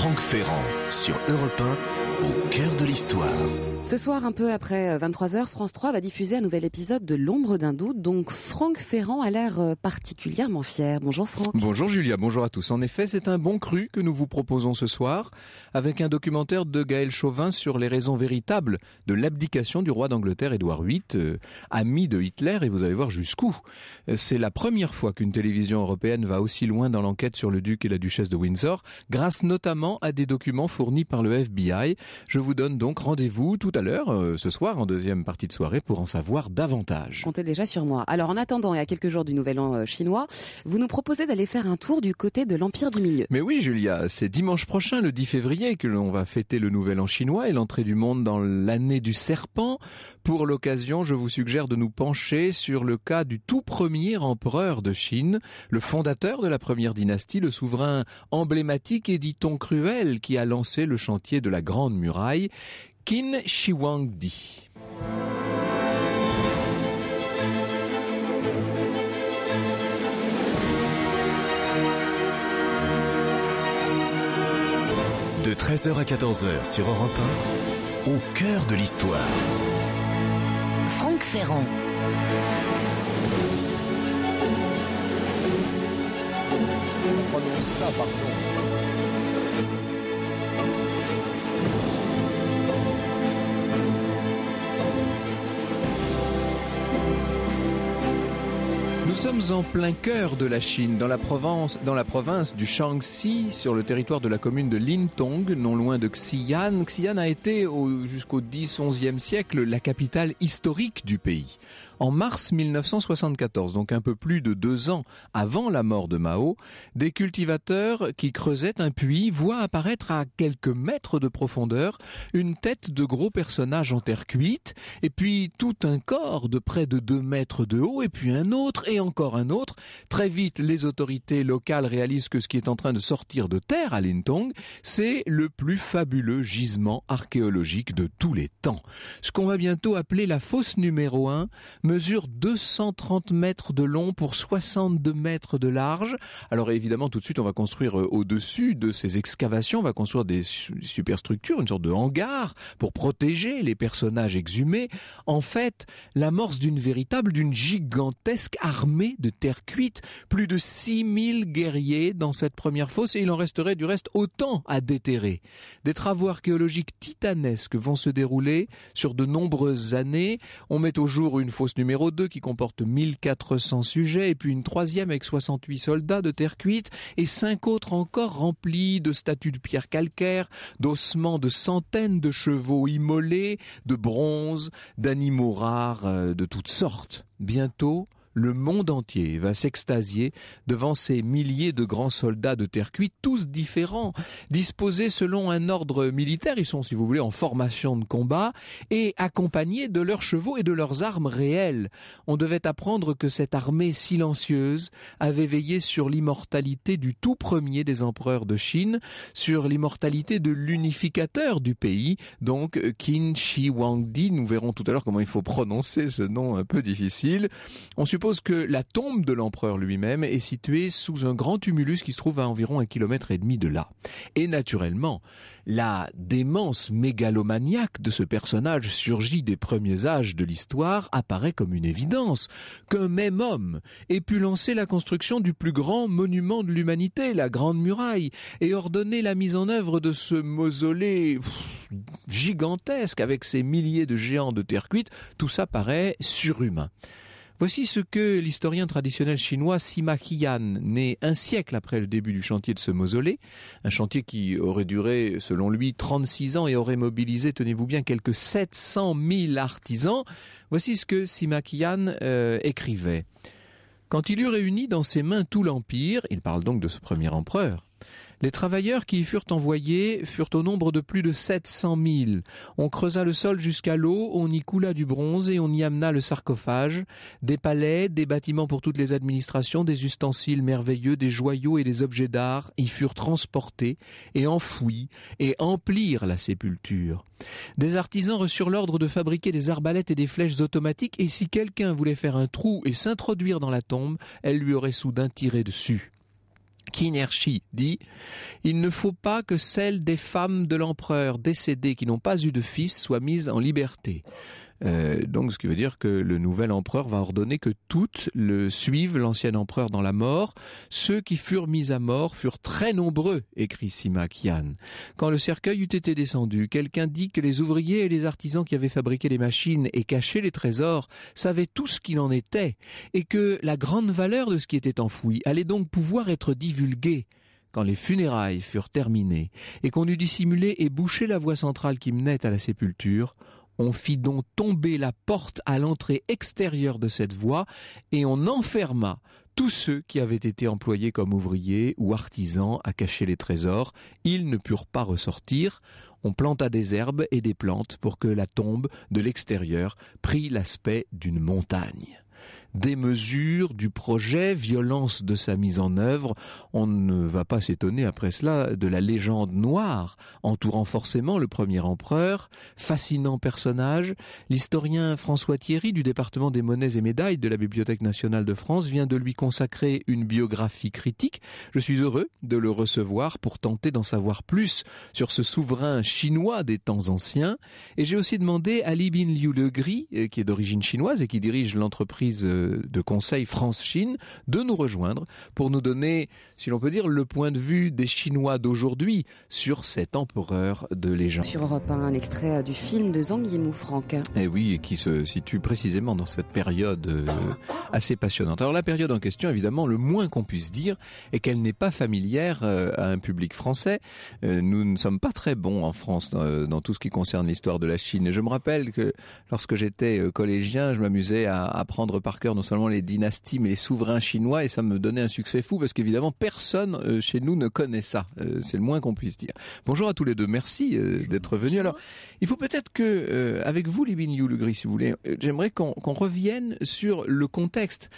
Franck Ferrand sur Europe 1, au cœur de l'histoire. Ce soir, un peu après 23h, euh, France 3 va diffuser un nouvel épisode de L'ombre d'un doute. Donc Franck Ferrand a l'air euh, particulièrement fier. Bonjour Franck. Bonjour Julia, bonjour à tous. En effet, c'est un bon cru que nous vous proposons ce soir avec un documentaire de Gaël Chauvin sur les raisons véritables de l'abdication du roi d'Angleterre Édouard VIII, euh, ami de Hitler, et vous allez voir jusqu'où. C'est la première fois qu'une télévision européenne va aussi loin dans l'enquête sur le duc et la duchesse de Windsor, grâce notamment à des documents fournis par le FBI. Je vous donne donc rendez-vous tout à l'heure, euh, ce soir, en deuxième partie de soirée, pour en savoir davantage. Comptez déjà sur moi. Alors en attendant, et à quelques jours du Nouvel An euh, chinois, vous nous proposez d'aller faire un tour du côté de l'Empire du Milieu. Mais oui, Julia, c'est dimanche prochain, le 10 février, que l'on va fêter le Nouvel An chinois et l'entrée du monde dans l'année du serpent. Pour l'occasion, je vous suggère de nous pencher sur le cas du tout premier empereur de Chine, le fondateur de la première dynastie, le souverain emblématique et dit-on cru qui a lancé le chantier de la Grande Muraille, Qin Shi Huangdi. De 13h à 14h sur Europe 1, au cœur de l'histoire. Franck Ferrand. prononce ça, pardon. sommes en plein cœur de la Chine, dans la province, dans la province du Shaanxi, sur le territoire de la commune de Lintong, non loin de Xi'an. Xi'an a été jusqu'au 10-11e siècle la capitale historique du pays. En mars 1974, donc un peu plus de deux ans avant la mort de Mao, des cultivateurs qui creusaient un puits voient apparaître à quelques mètres de profondeur une tête de gros personnage en terre cuite, et puis tout un corps de près de deux mètres de haut, et puis un autre, et en encore un autre. Très vite, les autorités locales réalisent que ce qui est en train de sortir de terre à Lintong, c'est le plus fabuleux gisement archéologique de tous les temps. Ce qu'on va bientôt appeler la fosse numéro 1 mesure 230 mètres de long pour 62 mètres de large. Alors évidemment, tout de suite, on va construire euh, au-dessus de ces excavations, on va construire des superstructures, une sorte de hangar pour protéger les personnages exhumés. En fait, l'amorce d'une véritable, d'une gigantesque armée de terre cuite. Plus de 6000 guerriers dans cette première fosse et il en resterait du reste autant à déterrer. Des travaux archéologiques titanesques vont se dérouler sur de nombreuses années. On met au jour une fosse numéro 2 qui comporte 1400 sujets et puis une troisième avec 68 soldats de terre cuite et cinq autres encore remplis de statues de pierre calcaire, d'ossements de centaines de chevaux immolés, de bronze, d'animaux rares euh, de toutes sortes. Bientôt, le monde entier va s'extasier devant ces milliers de grands soldats de terre cuite, tous différents, disposés selon un ordre militaire, ils sont si vous voulez en formation de combat, et accompagnés de leurs chevaux et de leurs armes réelles. On devait apprendre que cette armée silencieuse avait veillé sur l'immortalité du tout premier des empereurs de Chine, sur l'immortalité de l'unificateur du pays, donc Qin Shi Huangdi, nous verrons tout à l'heure comment il faut prononcer ce nom un peu difficile. On suppose que la tombe de l'empereur lui-même est située sous un grand tumulus qui se trouve à environ un kilomètre et demi de là. Et naturellement, la démence mégalomaniaque de ce personnage surgi des premiers âges de l'histoire apparaît comme une évidence qu'un même homme ait pu lancer la construction du plus grand monument de l'humanité, la Grande Muraille, et ordonner la mise en œuvre de ce mausolée gigantesque avec ses milliers de géants de terre cuite, tout ça paraît surhumain. Voici ce que l'historien traditionnel chinois Sima Qian, né un siècle après le début du chantier de ce mausolée, un chantier qui aurait duré, selon lui, 36 ans et aurait mobilisé, tenez-vous bien, quelques 700 000 artisans, voici ce que Sima Qian euh, écrivait. Quand il eut réuni dans ses mains tout l'Empire, il parle donc de ce premier empereur, les travailleurs qui y furent envoyés furent au nombre de plus de 700 000. On creusa le sol jusqu'à l'eau, on y coula du bronze et on y amena le sarcophage, des palais, des bâtiments pour toutes les administrations, des ustensiles merveilleux, des joyaux et des objets d'art y furent transportés et enfouis et emplirent la sépulture. Des artisans reçurent l'ordre de fabriquer des arbalètes et des flèches automatiques et si quelqu'un voulait faire un trou et s'introduire dans la tombe, elle lui aurait soudain tiré dessus. Kinershi dit Il ne faut pas que celles des femmes de l'empereur décédées qui n'ont pas eu de fils soient mises en liberté. Euh, donc, ce qui veut dire que le nouvel empereur va ordonner que toutes le suivent l'ancien empereur dans la mort. Ceux qui furent mis à mort furent très nombreux, écrit Sima Qian. Quand le cercueil eut été descendu, quelqu'un dit que les ouvriers et les artisans qui avaient fabriqué les machines et caché les trésors savaient tout ce qu'il en était et que la grande valeur de ce qui était enfoui allait donc pouvoir être divulguée quand les funérailles furent terminées et qu'on eut dissimulé et bouché la voie centrale qui menait à la sépulture, on fit donc tomber la porte à l'entrée extérieure de cette voie et on enferma tous ceux qui avaient été employés comme ouvriers ou artisans à cacher les trésors. Ils ne purent pas ressortir. On planta des herbes et des plantes pour que la tombe de l'extérieur prît l'aspect d'une montagne des mesures, du projet, violence de sa mise en œuvre. On ne va pas s'étonner après cela de la légende noire entourant forcément le premier empereur, fascinant personnage. L'historien François Thierry du département des monnaies et médailles de la Bibliothèque nationale de France vient de lui consacrer une biographie critique. Je suis heureux de le recevoir pour tenter d'en savoir plus sur ce souverain chinois des temps anciens. Et j'ai aussi demandé à Libin Bin Liu Legris, euh, qui est d'origine chinoise et qui dirige l'entreprise euh, de, conseil France-Chine de nous rejoindre pour nous donner, si l'on peut dire, le point de vue des Chinois d'aujourd'hui sur cet empereur de légende. Sur Europe un extrait du film de Zhang Yimou, Franck. Eh et oui, qui se situe précisément dans cette période euh, ah. assez passionnante. Alors la période en question, évidemment, le moins qu'on puisse dire est qu'elle n'est pas familière euh, à un public français. Euh, nous ne sommes pas très bons en France dans tout ce qui concerne l'histoire de la Chine. Je me rappelle que lorsque j'étais collégien, je m'amusais à apprendre par cœur non seulement les dynasties, mais les souverains chinois, et ça me donnait un succès fou, parce qu'évidemment, personne euh, chez nous ne connaît ça. Euh, c'est le moins qu'on puisse dire. Bonjour à tous les deux, merci euh, d'être venus. Alors, il faut peut-être que, avec vous, Libin gris si vous voulez, j'aimerais qu'on revienne sur le contexte.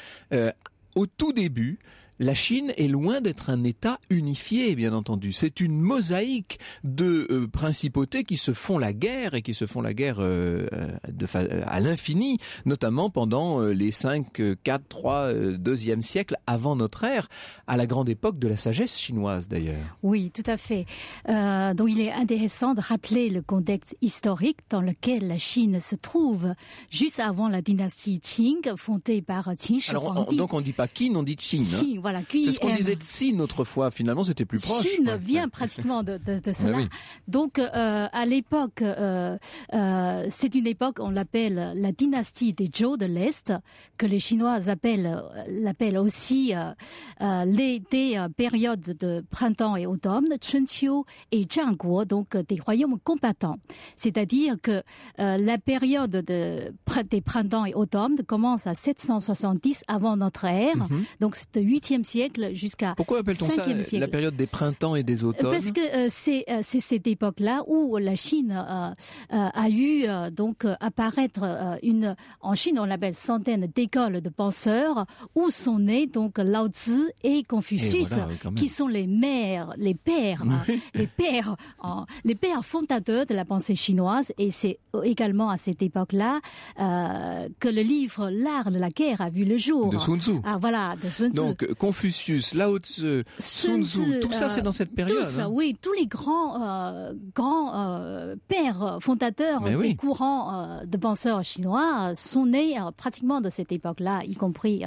au tout début, la Chine est loin d'être un État unifié, bien entendu. C'est une mosaïque de euh, principautés qui se font la guerre et qui se font la guerre euh, euh, à l'infini, notamment pendant les 5, 4, 3, 2e siècle avant notre ère, à la grande époque de la sagesse chinoise d'ailleurs. Oui, tout à fait. donc il est intéressant de rappeler le contexte historique dans lequel la Chine se trouve, juste avant la dynastie Qing, fondée par Qin Shi Alors, donc on ne dit pas Qin, on dit Qin. Hein c'est ce qu'on disait de euh, Sine autrefois, finalement, c'était plus proche. Chine vient pratiquement de, cela. Donc, euh, à l'époque, euh, c'est une époque, on l'appelle la dynastie des Zhou de l'Est, que les Chinois appellent, l'appellent aussi les, période périodes de printemps et automne, Chunqiu et Jianguo, donc des royaumes combattants. C'est-à-dire que la période de, des printemps et automne commence à 770 avant notre ère, mm-hmm. donc c'est le 8 siècle jusqu'à Pourquoi appelle-t-on ça la période des printemps et des euh, automnes Parce que euh, euh, c'est cette époque-là où la Chine a eu donc apparaître une en Chine on l'appelle centaines d'écoles de penseurs où sont nés donc Lao Tzu et Confucius qui sont les mères, les pères, hein, les pères, les pères fondateurs de la pensée chinoise et c'est également à cette époque-là que le livre L'art de la guerre a vu le jour. De Sun Tzu. Ah voilà, de Sun Tzu. Donc Confucius, Lao Tzu, Sun Tzu, tout ça c'est euh, dans cette période. Hein. oui, tous les grands euh, grands euh, pères fondateurs des courants de penseurs chinois sont nés pratiquement de cette époque-là, y compris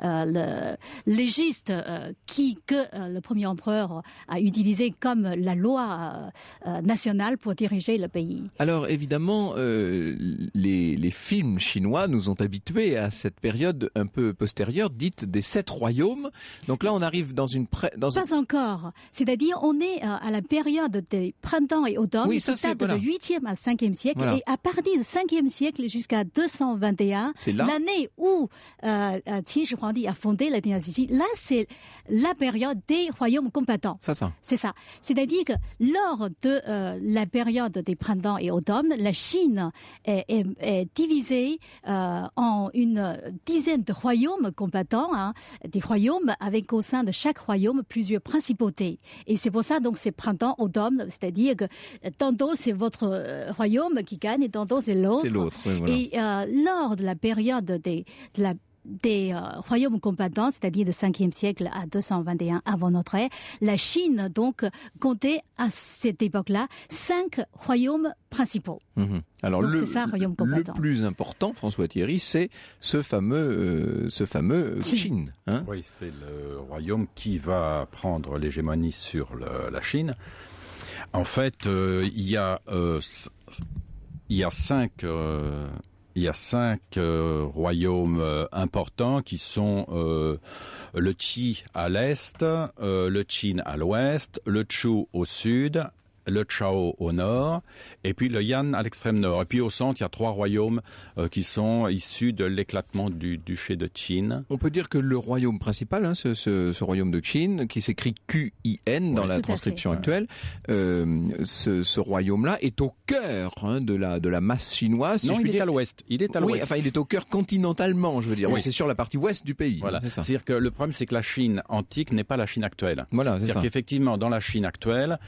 le légiste qui que le premier empereur a utilisé comme la loi nationale pour diriger le pays. Alors évidemment, les, les, films chinois nous ont habitués à cette période un peu postérieure, dite des sept royaumes, donc là, on arrive dans une... Pas encore. C'est-à-dire, on est euh, à la période des printemps et automne, oui, de 8e à 5e siècle. Et à partir du 5e siècle jusqu'à 221, l'année où Qin Shi Huangdi a fondé la dynastie, là, c'est la période des royaumes combattants. ça. C'est ça. C'est-à-dire que lors de euh, la période des printemps et automne, la Chine est, divisée euh, en une dizaine de royaumes combattants, hein, des royaumes avec au sein de chaque royaume plusieurs principautés. Et c'est pour ça donc c'est printemps, automne, c'est-à-dire que euh, tantôt c'est votre euh, royaume qui gagne et tantôt c'est l'autre. Et euh, lors de la période des, de la des euh, royaumes combattants, c'est-à-dire du 5e siècle à 221 avant notre ère, la Chine donc comptait à cette époque-là cinq royaumes principaux. Mhm. Alors le, le plus important, François Thierry, c'est ce fameux, euh, ce fameux Chine. Euh, hein. oui, c'est le royaume qui va prendre l'hégémonie sur la Chine. En fait, il y a il y a cinq il y a cinq euh, royaumes euh, importants qui sont euh, le Qi à l'est, le Qin à l'ouest, le Chu au sud, le Chao au nord, et puis le Yan à l'extrême nord. Et puis au centre, il y a trois royaumes euh, qui sont issus de l'éclatement du duché de Qin. On peut dire que le royaume principal, hein, ce, royaume de Qin, qui s'écrit Q-I-N dans la transcription actuelle, euh, ce, royaume-là est au cœur hein, de, la, de la masse chinoise. non, il, est À l'ouest. il est à l'ouest. enfin, il est au cœur continentalement, je veux dire. Oui. c'est sur la partie ouest du pays. C'est à dire que le problème, c'est que la Chine antique n'est pas la Chine actuelle. Voilà, c'est à dire qu'effectivement, dans la Chine actuelle,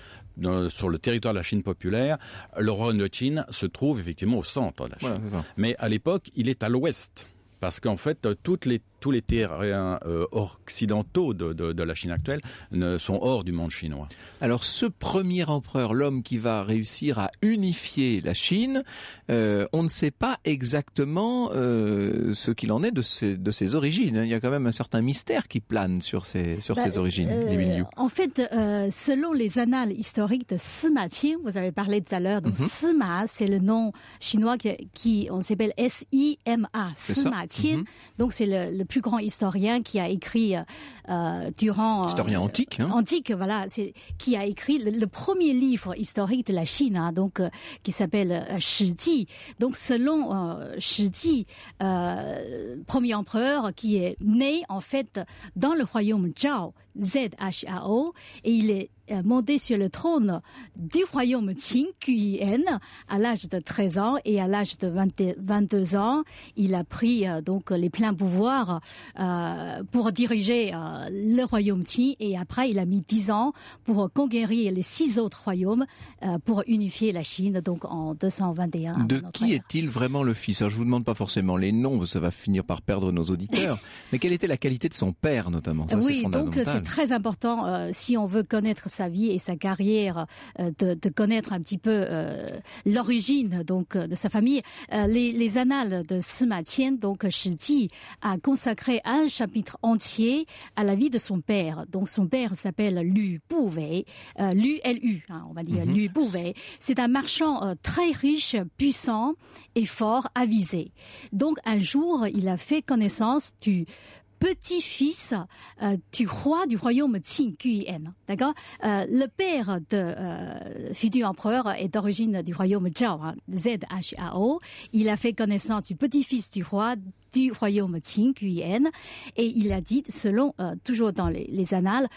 sur le territoire de la Chine populaire, le royaume de Chine se trouve effectivement au centre de la Chine. Mais à l'époque, il est à l'ouest parce qu'en fait, toutes les tous les terrains euh, occidentaux de, la Chine actuelle ne sont hors du monde chinois. Alors ce premier empereur, l'homme qui va réussir à unifier la Chine, euh, on ne sait pas exactement euh, ce qu'il en est de ses, de ses, origines. Hein. Il y a quand même un certain mystère qui plane sur ses, sur bah, origines, En fait, selon les annales historiques de Sima Qing, vous avez parlé tout à l'heure, de mhm. Sima, c'est le nom chinois qui, on s'appelle S-I-M-A, Sima mhm. Qing. Donc c'est le plus grand historien qui a écrit euh, euh, durant euh, historien antique, hein. antique, voilà, c'est qui a écrit le, premier livre historique de la Chine, hein, donc euh, qui s'appelle Shiji. Donc selon Shiji, premier empereur qui est né en fait dans le royaume Zhao, Z-H-A-O, et il est monté sur le trône du royaume Qin à l'âge de 13 ans et à l'âge de 22 ans, il a pris donc les pleins pouvoirs pour diriger le royaume Qi et après il a mis dix ans pour conquérir les six autres royaumes euh, pour unifier la Chine donc en 221. De qui est-il vraiment le fils Alors je vous demande pas forcément les noms, ça va finir par perdre nos auditeurs. mais quelle était la qualité de son père notamment Oui, donc euh, c'est très important euh, si on veut connaître sa vie et sa carrière de, connaître un petit peu l'origine donc de sa famille. Les, annales de Sima Qian donc Shi Ji a consacré un chapitre entier à à la vie de son père. Donc son père s'appelle Lu Pouvei, euh, Lu L-U, hein, on va dire mhm. Lu C'est un marchand euh, très riche, puissant et fort avisé. Donc un jour, il a fait connaissance du petit-fils euh, du roi du royaume Qin. D'accord euh, Le père de euh, futur empereur est d'origine du royaume Zhao, hein, Z-H-A-O. Il a fait connaissance du petit-fils du roi du royaume Qin, Guyenne. Et il a dit, selon, euh, toujours dans les, les annales,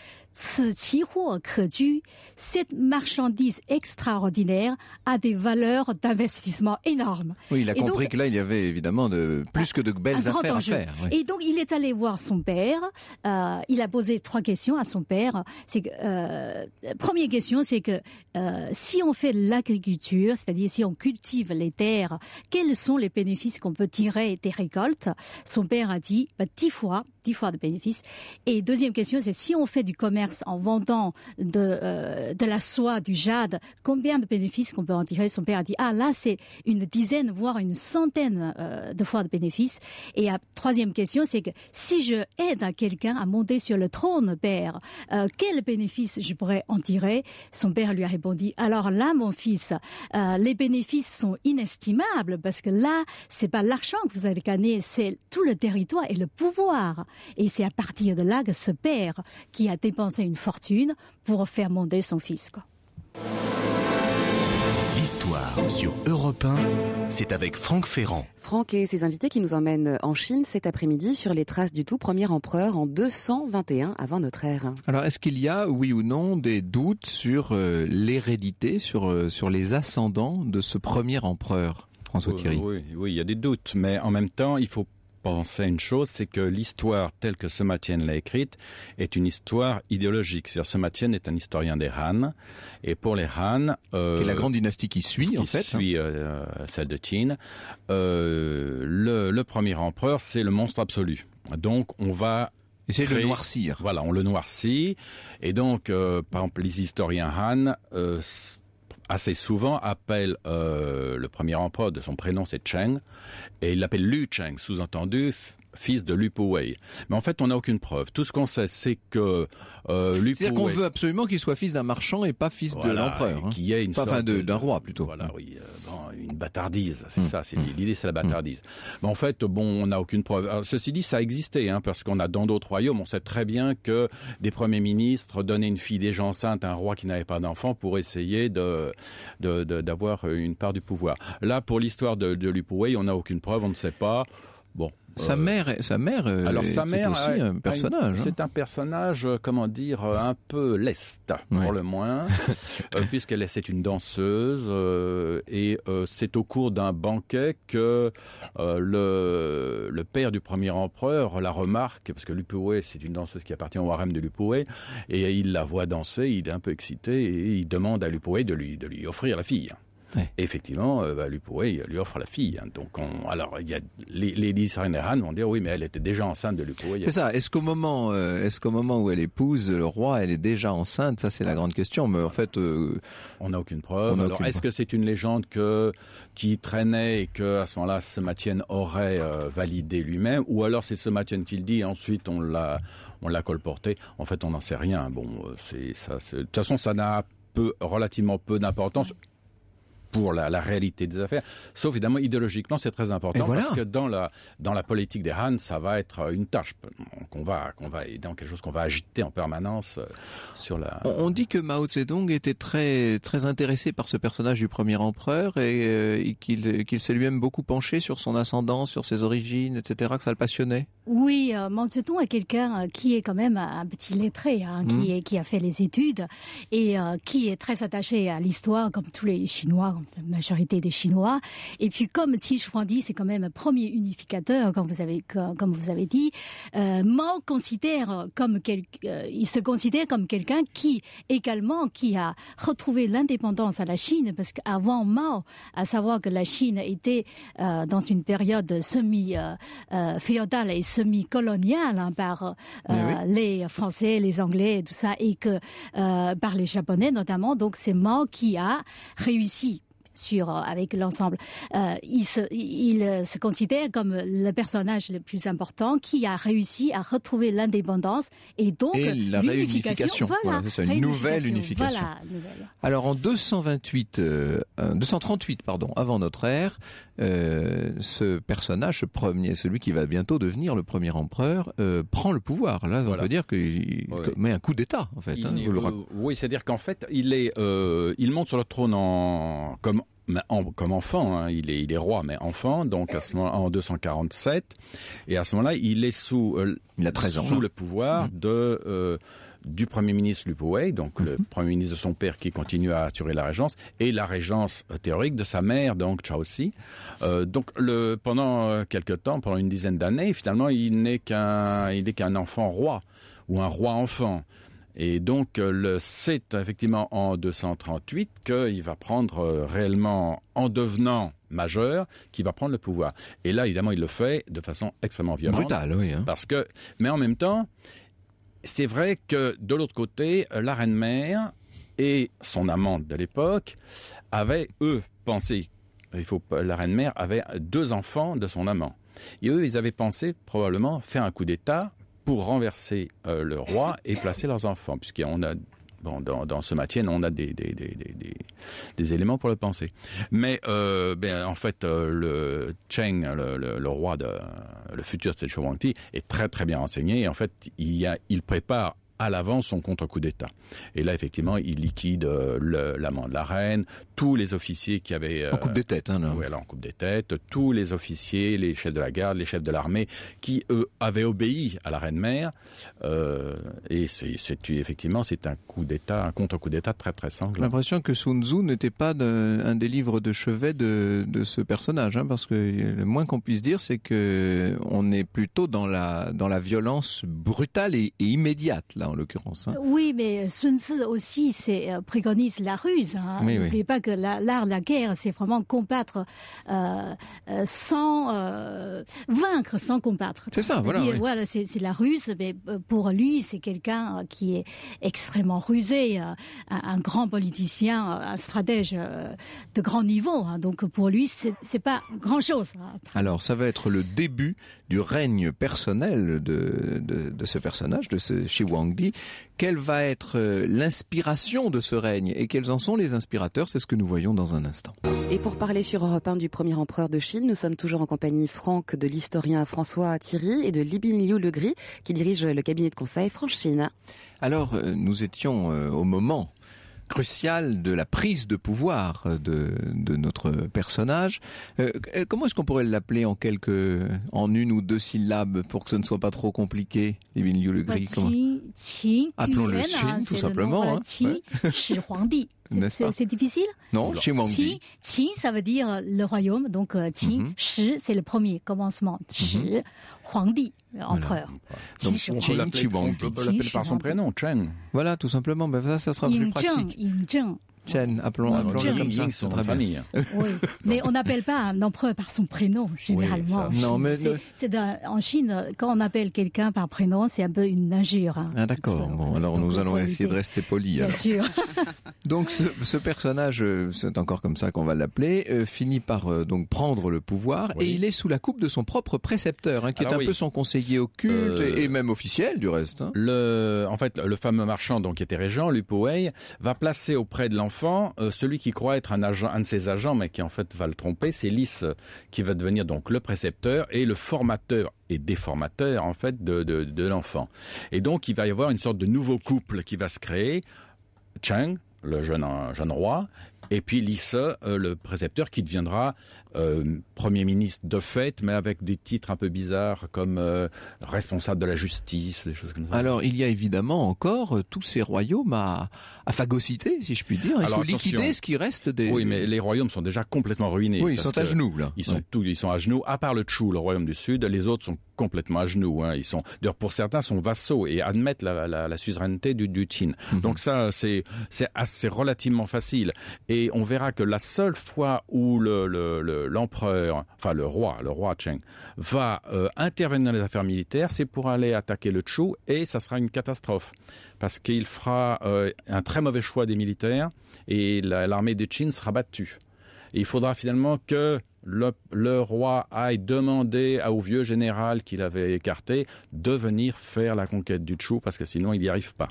cette marchandise extraordinaire a des valeurs d'investissement énormes. Oui, il a compris que là, il y avait évidemment de, plus que de bah, belles affaires à faire. Et donc, il est allé voir son père. Euh, il a posé trois questions à son père. C'est que, euh, première question, c'est que si on fait l'agriculture, c'est-à-dire si on cultive les terres, quels sont les bénéfices qu'on peut tirer des récoltes son père a dit bah, 10 fois, 10 fois de bénéfices. Et deuxième question, c'est si on fait du commerce en vendant de, euh, la soie, du jade, combien de bénéfices qu'on peut en tirer Son père a dit, ah là, c'est une dizaine, voire une centaine euh, de fois de bénéfices. Et à troisième question, c'est que si je aide quelqu'un à monter sur le trône, père, quels euh, quel bénéfice je pourrais en tirer Son père lui a répondu, alors là, mon fils, les bénéfices sont inestimables parce que là, c'est pas l'argent que vous allez gagner, c'est tout le territoire et le pouvoir. Et c'est à partir de là que ce père qui a dépensé une fortune pour faire monter son fils. L'histoire sur Europe 1, c'est avec Franck Ferrand. Franck et ses invités qui nous emmènent en Chine cet après-midi sur les traces du tout premier empereur en 221 avant notre ère. Alors, est-ce qu'il y a, oui ou non, des doutes sur euh, l'hérédité, euh, sur les ascendants de ce premier empereur oui, il y a des doutes, mais en même temps, il faut penser à une chose, c'est que l'histoire telle que Somatienne l'a écrite est une histoire idéologique. C'est-à-dire est un historien des Han, et pour les Han... Euh, la grande dynastie qui suit, en fait. suit hein. euh, celle de Qin. Euh, le, premier empereur, c'est le monstre absolu. Donc on va Essayer de le noircir. Voilà, on le noircit. Et donc, euh, par exemple, les historiens Han assez souvent appelle euh, le premier empereur de son prénom, c'est Cheng, et il l'appelle Lu Cheng, sous-entendu fils de wei. Mais en fait, on n'a aucune preuve. Tout ce qu'on sait, c'est que euh, C'est-à-dire qu'on veut absolument qu'il soit fils d'un marchand et pas fils de l'empereur. Hein. Qui est une enfin, d'un roi plutôt. Voilà, mm. oui, euh, une bâtardise, c'est mm. ça. C'est mm. l'idée, c'est la bâtardise. Mais en fait, bon, on n'a aucune preuve. ceci dit, ça existait, hein, parce qu'on a dans d'autres royaumes, on sait très bien que des premiers ministres donnaient une fille des gens saintes à un roi qui n'avait pas d'enfant pour essayer de d'avoir une part du pouvoir. Là, pour l'histoire de, de on n'a aucune preuve, on ne sait pas. Bon, euh, sa mère, sa mère, alors aussi un personnage. Hein. C'est un personnage, euh, comment dire, euh, un peu leste pour le moins, puisqu'elle est une danseuse et c'est au cours d'un banquet que le, père du premier empereur la remarque parce que Lupoué c'est une danseuse qui appartient au harem de Lupoé, et il la voit danser, il est un peu excité et il demande à Lupoé de lui offrir la fille effectivement, euh, bah, lui lui offre la fille. Hein. Donc, alors, il y a les, les vont dire oui, mais elle était déjà enceinte de lui C'est ça. Est-ce qu'au moment, euh, est-ce qu'au moment où elle épouse le roi, elle est déjà enceinte Ça, c'est la grande question. Mais en fait, euh, on n'a aucune preuve. alors, est-ce que c'est une légende que qui traînait et que à ce moment-là, ce Sematienne aurait euh, validé lui-même, ou alors c'est Sematienne qui le dit et ensuite on l'a, on l'a colporté. En fait, on n'en sait rien. Bon, c'est ça. De toute façon, ça n'a peu, relativement peu d'importance pour la, réalité des affaires. Sauf évidemment, idéologiquement, c'est très important parce que dans la, dans la politique des Han, ça va être euh, une tâche qu'on va, qu'on va, dans quelque chose qu'on va agiter en permanence euh, sur la. On, dit que Mao Zedong était très, très intéressé par ce personnage du premier empereur et, euh, qu'il, qu'il s'est lui-même beaucoup penché sur son ascendance, sur ses origines, etc., que ça le passionnait. Oui, euh, Zedong est quelqu'un euh, qui est quand même un petit lettré, hein, qui, mm. est, qui a fait les études et euh, qui est très attaché à l'histoire, comme tous les Chinois, comme la majorité des Chinois. Et puis, comme dit, c'est quand même un premier unificateur, comme vous avez, comme vous avez dit, euh, Mao considère comme il se considère comme quelqu'un qui également qui a retrouvé l'indépendance à la Chine, parce qu'avant Mao, à savoir que la Chine était dans une période semi-féodale et semi-colonial hein, par euh, les Français, les Anglais, et tout ça, et que euh, par les Japonais notamment. Donc c'est moi qui a réussi sur euh, avec l'ensemble. Euh, il, se, il se considère comme le personnage le plus important qui a réussi à retrouver l'indépendance et donc la réunification. Voilà, une nouvelle unification. Voilà, Alors en 228, 238 euh, pardon, avant notre ère, ce personnage, premier, celui qui va bientôt devenir le premier empereur, prend le pouvoir. Là, on peut dire qu'il met un coup d'État en fait. Hein, oui, c'est-à-dire qu'en fait, il est, il monte sur le trône en comme comme enfant, hein, il, est, il est roi, mais enfant, donc à ce moment en 247, et à ce moment-là, il est sous, euh, il a 13 ans, sous hein. le pouvoir mm. de euh, du premier ministre Lupoé, donc le mm-hmm. premier ministre de son père qui continue à assurer la régence, et la régence euh, théorique de sa mère, donc Chao Euh, donc le, pendant quelques temps, pendant une dizaine d'années, finalement, il n'est qu'un il n'est qu'un enfant roi ou un roi enfant. Et donc, c'est euh, effectivement en 238 qu'il va prendre euh, réellement, en devenant majeur, qu'il va prendre le pouvoir. Et là, évidemment, il le fait de façon extrêmement violente. Brutale, oui. Hein. Parce que, mais en même temps, c'est vrai que de l'autre côté, la reine mère et son amante de l'époque avaient eux pensé. Il faut la reine mère avait deux enfants de son amant. Et eux, ils avaient pensé probablement faire un coup d'État pour renverser euh, le roi et placer leurs enfants, puisqu'on a Bon, dans, dans, ce matin on a des, des, des, des, des éléments pour le penser. Mais euh, ben, en fait, euh, le Cheng, le, roi de le futur Tse est très très bien renseigné. en fait, il, y a, il prépare à l'avance son contre-coup d'État. Et là, effectivement, il liquide euh, l'amant de la reine, tous les officiers qui avaient... en coupe euh, des têtes, hein, Oui, alors en coupe des têtes, tous les officiers, les chefs de la garde, les chefs de l'armée, qui, eux, avaient obéi à la reine-mère. Euh, et c'est effectivement, c'est un coup d'État, un contre-coup d'État très, très sanglant. J'ai l'impression que Sun Tzu n'était pas un des livres de chevet de, ce personnage, hein, parce que le moins qu'on puisse dire, c'est qu'on est plutôt dans la, violence brutale et, et immédiate, là en l'occurrence. Hein. Oui, mais Sun Tzu aussi c'est, euh, préconise la ruse. Hein. N'oubliez pas que l'art, de la guerre, c'est vraiment combattre euh, euh, sans vaincre, sans combattre. C'est ça, voilà. c'est, la ruse, mais pour lui, c'est quelqu'un qui est extrêmement rusé, un, grand politicien, un stratège de grand niveau. Hein. Donc pour lui, c'est pas grand-chose. Alors, ça va être le début du règne personnel de, ce personnage, de ce wang quelle va être euh, l'inspiration de ce règne et quels en sont les inspirateurs. C'est ce que nous voyons dans un instant. Et pour parler sur Europe 1 du premier empereur de Chine, nous sommes toujours en compagnie, Franck, de l'historien François Thierry et de Libin Liu Legris, qui dirige le cabinet de conseil France-Chine. Alors, euh, nous étions euh, au moment Crucial de la prise de pouvoir euh, de, de notre personnage. Euh, euh, comment est-ce qu'on pourrait l'appeler en quelques, en une ou deux syllabes pour que ce ne soit pas trop compliqué, Emilio bah, hein, Le Gris Appelons-le Qin, tout simplement. C'est difficile Non, Qin, Qin, ça veut dire le royaume, donc Qin, mhm. c'est le premier commencement. Mhm. Huang Di, empereur. Donc, si on l'appelle par son prénom, Chen. Voilà, tout simplement. Ben, ça, ça sera plus pratique. Chen, appelons, le comme ça. Sont très famille. Oui. mais on n'appelle pas un empereur par son prénom généralement. non, mais c'est en Chine quand on appelle quelqu'un par prénom, c'est un peu une injure. Hein. Ah, d'accord. Bon, alors nous allons essayer de rester polis. Bien sûr. Donc ce, personnage, euh, c'est encore comme ça qu'on va l'appeler, euh, finit par euh, donc prendre le pouvoir et il est sous la coupe de son propre précepteur, hein, qui est un peu son conseiller occulte et même officiel du reste. Hein. Le, en fait, le fameux marchand donc qui était régent, Lupo Wei, va placer auprès de l'enfant euh, celui qui croit être un de ses agents, mais qui en fait va le tromper, c'est Lys euh, qui va devenir donc le précepteur et le formateur et déformateur en fait de, l'enfant. Et donc il va y avoir une sorte de nouveau couple qui va se créer. Chang, le jeune euh, roi, et puis l'ISSE, euh, le précepteur, qui deviendra euh, Premier ministre de fait, mais avec des titres un peu bizarres comme euh, responsable de la justice, des choses comme ça. Alors il y a évidemment encore tous ces royaumes à, phagociter, si je puis dire. Il Alors, faut liquider ce qui reste des... Oui, mais les royaumes sont déjà complètement ruinés. Oui, ils sont à genoux, là. Ils sont, tous, ils sont à genoux, à part le chou le royaume du Sud, les autres sont complètement à genoux. Hein. Ils sont, d'ailleurs, pour certains, sont vassaux et admettent la, la, suzeraineté du, du Qin. Mhm. Donc ça, c'est, c'est assez relativement facile. Et on verra que la seule fois où l'empereur, le, enfin le roi, le roi Cheng, va euh, intervenir dans les affaires militaires, c'est pour aller attaquer le Chu et ça sera une catastrophe. Parce qu'il fera euh, un très mauvais choix des militaires et l'armée des de Qin sera battue. il faudra finalement que le, roi aille demander au vieux général qu'il avait écarté de venir faire la conquête du chou parce que sinon il n'y arrive pas.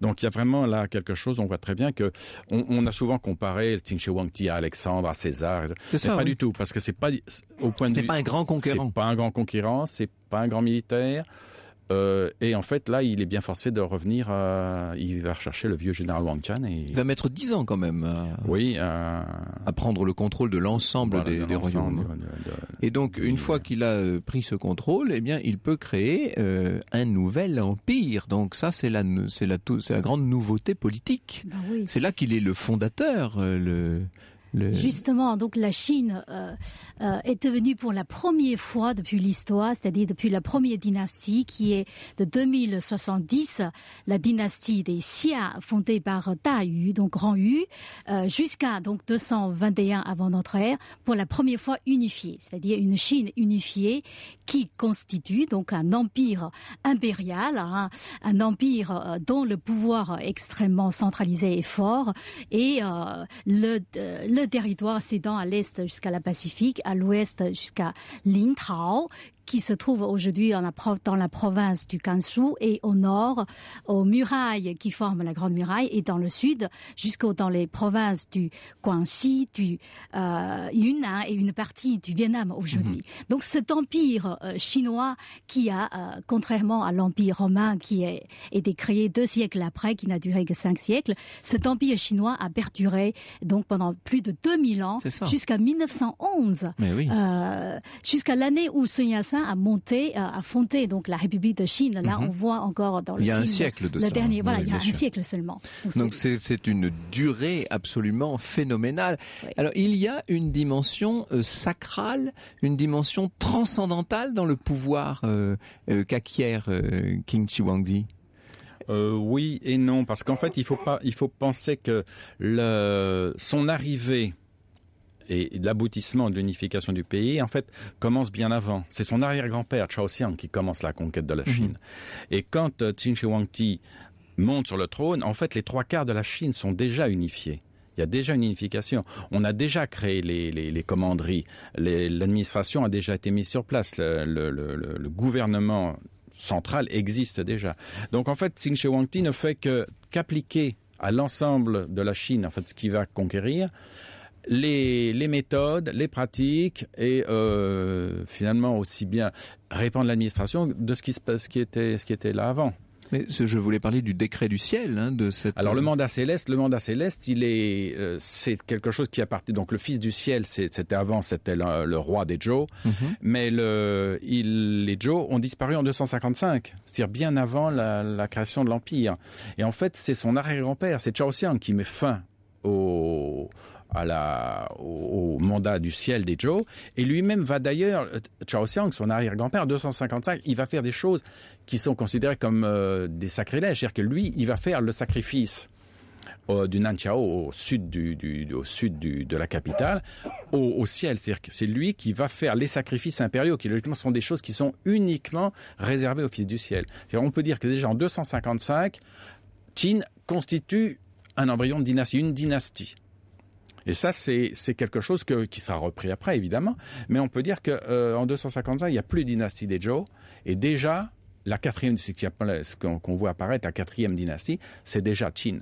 Donc il y a vraiment là quelque chose, on voit très bien que on, a souvent comparé Shi Wangti à Alexandre, à César. C'est ça. Pas du tout, parce que c'est pas au point de C'est pas un grand conquérant. C'est pas un grand conquérant, c'est pas un grand militaire. Euh, et en fait, là, il est bien forcé de revenir. Euh, il va rechercher le vieux général Wang Chan. Et... Il va mettre 10 ans quand même. oui. Euh, à prendre le contrôle de l'ensemble des, royaumes. et donc, une fois qu'il a pris ce contrôle, et eh bien, il peut créer un nouvel empire. Donc ça, c'est la, c'est la grande nouveauté politique. Ah c'est là qu'il est le fondateur, le Justement, donc la Chine euh, euh, est devenue pour la première fois depuis l'histoire, c'est-à-dire depuis la première dynastie qui est de 2070, la dynastie des Xia fondée par Da Yu, donc Grand Yu, euh, jusqu'à donc 221 avant notre ère, pour la première fois unifiée, c'est-à-dire une Chine unifiée qui constitue donc un empire impérial, hein, un empire dont le pouvoir extrêmement centralisé est fort et le le territoire s'étend à l'est jusqu'à la Pacifique, à l'ouest jusqu'à Lintao, qui se trouve aujourd'hui dans la province du Kansu et au nord, aux murailles qui forment la Grande Muraille et dans le sud, jusqu'aux dans les provinces du Guangxi, du euh, Yunnan et une partie du Vietnam aujourd'hui. Mm-hmm. Donc cet empire euh, chinois qui a, euh, contrairement à l'empire romain qui a été créé deux siècles après, qui n'a duré que cinq siècles, cet empire chinois a perduré donc pendant plus de 2000 ans jusqu'à 1911, euh, jusqu'à l'année où Sun Yat-sen à monter, euh, à fonder donc la République de Chine. Là, mhm. on voit encore dans le film. Il y a un siècle de le dernier, voilà, il y a un siècle seulement. Donc c'est une durée absolument phénoménale. Alors il y a une dimension euh, sacrale, une dimension transcendantale dans le pouvoir euh, euh qu'acquiert King Wangdi. Euh, oui et non, parce qu'en fait, il faut pas, il faut penser que le, son arrivée et l'aboutissement de l'unification du pays, en fait, commence bien avant. C'est son arrière-grand-père, Chao Xiang, qui commence la conquête de la mhm. Chine. Et quand euh, Qin Shi Huangti monte sur le trône, en fait, les trois quarts de la Chine sont déjà unifiés. Il y a déjà une unification. On a déjà créé les, les, commanderies. L'administration a déjà été mise sur place. le, gouvernement central existe déjà. Donc en fait, Qin Shi Huangti ne fait que qu'appliquer à l'ensemble de la Chine, en fait, ce qu'il va conquérir, les, méthodes, les pratiques et euh, finalement aussi bien répandre l'administration de ce qui, se, ce, qui était, ce qui était là avant. Mais je voulais parler du décret du ciel, hein, de cette. Alors le euh, mandat céleste, le mandat céleste, il est, euh, c'est quelque chose qui appartient. Donc le fils du ciel, c'était avant, c'était le, roi des Jo. Mhm. mais le, il, les Jo ont disparu en 255, c'est-à-dire bien avant la, la création de l'empire. Et en fait, c'est son arrière-grand-père, c'est Chao Xiang qui met fin au, à au, mandat du ciel des Zhou. Et lui-même va d'ailleurs, euh, Chao Xiang, son arrière-grand-père, en 255, il va faire des choses qui sont considérées comme euh, des sacrilèges. C'est-à-dire que lui, il va faire le sacrifice euh, du Nanchao au sud du, au sud de la capitale au, ciel c'est à dire que c'est lui qui va faire les sacrifices impériaux qui logiquement sont des choses qui sont uniquement réservées au fils du ciel on peut dire que déjà en 255 Qin constitue un embryon de dynastie une dynastie et ça, c'est quelque chose qui sera repris après, évidemment. Mais on peut dire qu'en euh, 251, il n'y a plus de dynastie des Zhou. Et déjà, la quatrième ce qu'on voit apparaître, la quatrième dynastie, c'est déjà Qin.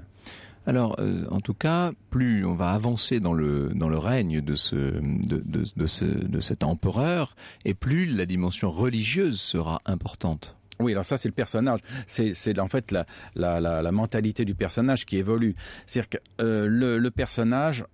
Alors, euh, en tout cas, plus on va avancer dans le règne de cet empereur, et plus la dimension religieuse sera importante. Oui, alors ça c'est le personnage, c'est en fait la, mentalité du personnage qui évolue. C'est-à-dire que euh, le personnage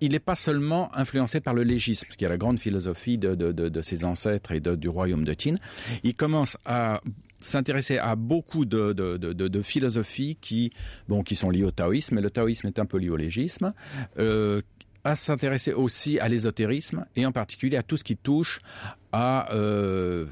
il n'est pas seulement influencé par le légisme, qui est la grande philosophie de, ses ancêtres et du royaume de Chine. Il commence à s'intéresser à beaucoup de, philosophies qui, bon, qui sont liées au taoïsme, mais le taoïsme est un peu lié au légisme, euh, à s'intéresser aussi à l'ésotérisme, et en particulier à tout ce qui touche à... Euh,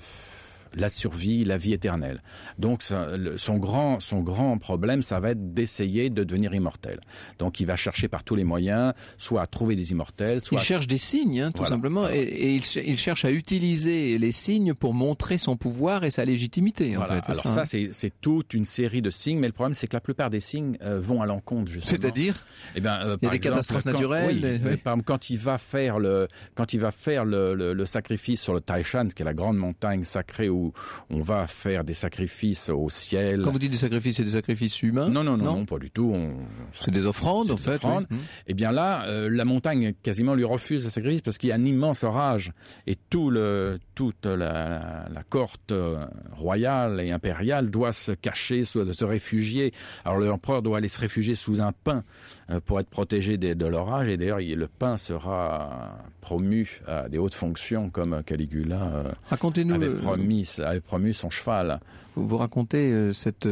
la survie, la vie éternelle. Donc son grand son grand problème, ça va être d'essayer de devenir immortel. Donc il va chercher par tous les moyens, soit à trouver des immortels, soit il cherche des signes, hein, tout simplement, et, il, cherche à utiliser les signes pour montrer son pouvoir et sa légitimité. Alors ça, hein. c'est toute une série de signes, mais le problème c'est que la plupart des signes euh, vont à l'encontre justement. C'est-à-dire Eh bien, catastrophes naturelles. Par quand il va faire le quand il va faire le, sacrifice sur le Taishan, qui est la grande montagne sacrée où on va faire des sacrifices au ciel. Quand vous dites des sacrifices, c'est des sacrifices humains non non, non, pas du tout. On... C'est des offrandes, en fait. Et hmm. eh bien là, euh, la montagne quasiment lui refuse le sacrifice parce qu'il y a un immense orage et tout le, toute la, la, euh, royale et impériale doit se cacher, se, se réfugier. Alors l'empereur doit aller se réfugier sous un pin euh, pour être protégé des, de l'orage. Et d'ailleurs, le pain sera promu à des hautes fonctions comme Caligula euh, Racontez-nous avait, euh, promis, avait promu son cheval. Vous, racontez cette,